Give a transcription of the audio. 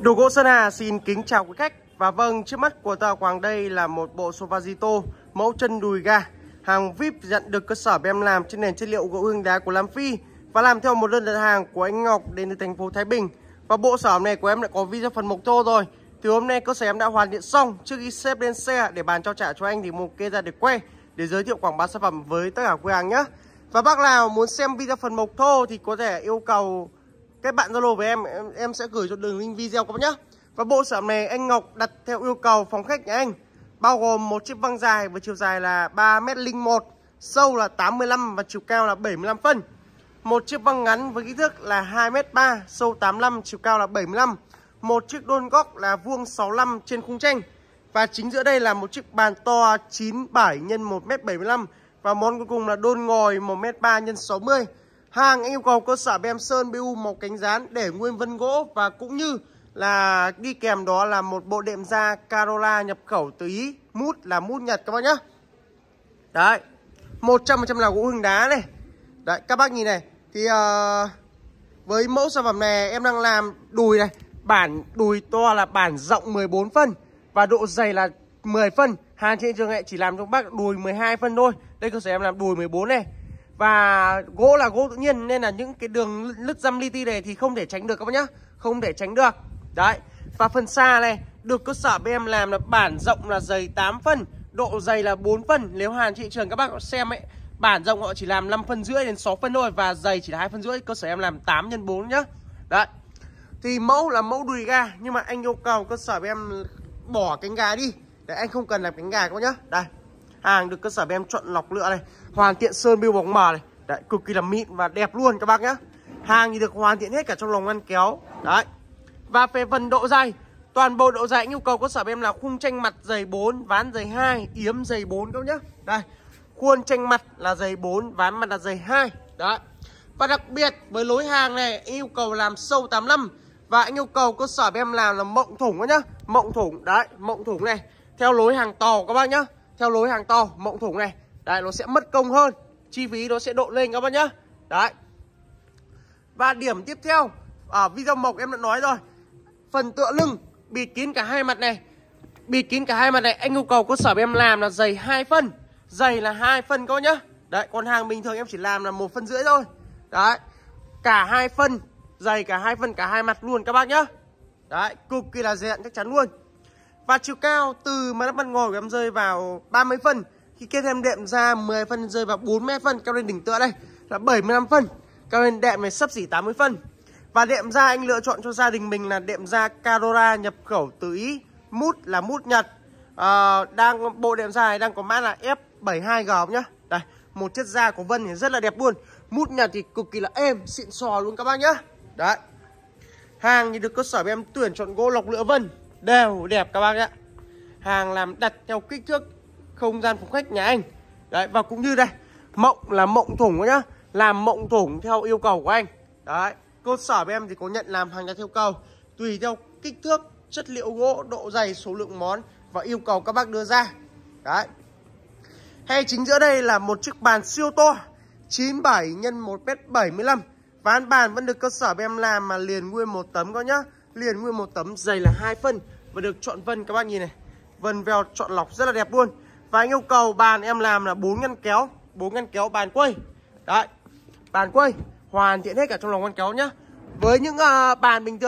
Đồ gỗ Sơn Hà xin kính chào quý khách Và vâng, trước mắt của tàu Quảng đây là một bộ Sofazito mẫu chân đùi ga Hàng VIP dặn được cơ sở bem làm trên nền chất liệu gỗ hương đá của Lam Phi Và làm theo một đơn đặt hàng của anh Ngọc đến từ thành phố Thái Bình Và bộ sản phẩm này của em đã có video phần mộc thô rồi Thì hôm nay cơ sở em đã hoàn thiện xong Trước khi xếp lên xe để bàn trao trả cho anh thì một kê ra để quay Để giới thiệu quảng bá sản phẩm với tất cả quý hàng nhé Và bác nào muốn xem video phần mộc thô thì có thể yêu cầu kết bạn Zalo với em, em em sẽ gửi cho đường link video các bạn nhé. Và bộ sản này anh Ngọc đặt theo yêu cầu phòng khách nhà anh, bao gồm một chiếc văng dài với chiều dài là 3 m một, sâu là 85 và chiều cao là 75 phân. Một chiếc văng ngắn với kích thước là 2 m ba sâu 85, chiều cao là 75. Một chiếc đôn góc là vuông 65 trên khung tranh. Và chính giữa đây là một chiếc bàn to 97 x 1m75 và món cuối cùng là đôn ngồi 1m3 x 60 Hàng anh yêu cầu cơ sở bem sơn BU màu cánh rán để nguyên vân gỗ và cũng như là đi kèm đó là một bộ đệm da Carola nhập khẩu từ Ý, mút là mút Nhật các bác nhá. Đấy. 100% là gỗ hứng đá này. Đấy, các bác nhìn này thì uh, với mẫu sản phẩm này em đang làm đùi này, bản đùi to là bản rộng 14 phân và độ dày là 10 phân. Hàng trên trường hệ chỉ làm cho bác đùi 12 phân thôi. Đây cơ sở em làm đùi 14 này và gỗ là gỗ tự nhiên nên là những cái đường lứt răm li ti này thì không thể tránh được các bác nhá không thể tránh được đấy và phần xa này được cơ sở bên em làm là bản rộng là dày 8 phân độ dày là 4 phân nếu hàng thị trường các bác xem ấy bản rộng họ chỉ làm 5 phân rưỡi đến 6 phân thôi và dày chỉ là hai phân rưỡi cơ sở em làm 8 x 4 nhá đấy thì mẫu là mẫu đùi gà nhưng mà anh yêu cầu cơ sở bên em bỏ cánh gà đi để anh không cần làm cánh gà các bác nhá đây hàng được cơ sở bên em chọn lọc lựa này hoàn thiện sơn bêu bóng mờ này đấy cực kỳ là mịn và đẹp luôn các bác nhá hàng thì được hoàn thiện hết cả trong lòng ngăn kéo đấy và về phần độ dày toàn bộ độ dày anh yêu cầu cơ sở bên em là khung tranh mặt dày 4 ván dày 2 yếm dày 4 các nhá đây khuôn tranh mặt là dày 4 ván mặt là dày 2 đấy và đặc biệt với lối hàng này yêu cầu làm sâu 85 và anh yêu cầu cơ sở bên em làm là mộng thủng nhá mộng thủng đấy mộng thủng này theo lối hàng tàu các bác nhá theo lối hàng to mộng thủng này đấy nó sẽ mất công hơn chi phí nó sẽ độ lên các bác nhá đấy và điểm tiếp theo ở video mộc em đã nói rồi phần tựa lưng bịt kín cả hai mặt này bịt kín cả hai mặt này anh yêu cầu cơ sở em làm là dày hai phân dày là hai phân các bác nhá đấy còn hàng bình thường em chỉ làm là một phân rưỡi thôi đấy cả hai phân dày cả hai phân cả hai mặt luôn các bác nhá đấy cực kỳ là dẹn chắc chắn luôn và chiều cao từ mặt đất mặt ngồi của em rơi vào 30 phân Khi kết thêm đệm ra 10 phân rơi vào 40 phân Cao lên đỉnh tựa đây là 75 phân Cao lên đệm này sấp xỉ 80 phân Và đệm ra anh lựa chọn cho gia đình mình là đệm ra Carora nhập khẩu từ Ý Mút là mút Nhật à, đang Bộ đệm ra này đang có mã là F72G nhá Đây một chất da của Vân thì rất là đẹp luôn Mút Nhật thì cực kỳ là êm, xịn sò luôn các bác nhá Đấy Hàng thì được cơ sở em tuyển chọn gỗ lọc lựa Vân đều đẹp các bác ạ hàng làm đặt theo kích thước không gian phòng khách nhà anh đấy và cũng như đây mộng là mộng thủng nhá làm mộng thủng theo yêu cầu của anh đấy cơ sở bên em thì có nhận làm hàng đặt theo cầu tùy theo kích thước chất liệu gỗ độ dày số lượng món và yêu cầu các bác đưa ra đấy hay chính giữa đây là một chiếc bàn siêu to 97 x 1m75 Ván bàn vẫn được cơ sở bên em làm mà liền nguyên một tấm coi nhá liền mua một tấm dày là hai phân và được chọn vân các bác nhìn này vân veo chọn lọc rất là đẹp luôn và anh yêu cầu bàn em làm là bốn ngăn kéo bốn ngăn kéo bàn quay đấy bàn quay hoàn thiện hết cả trong lòng ngăn kéo nhá với những uh, bàn bình thường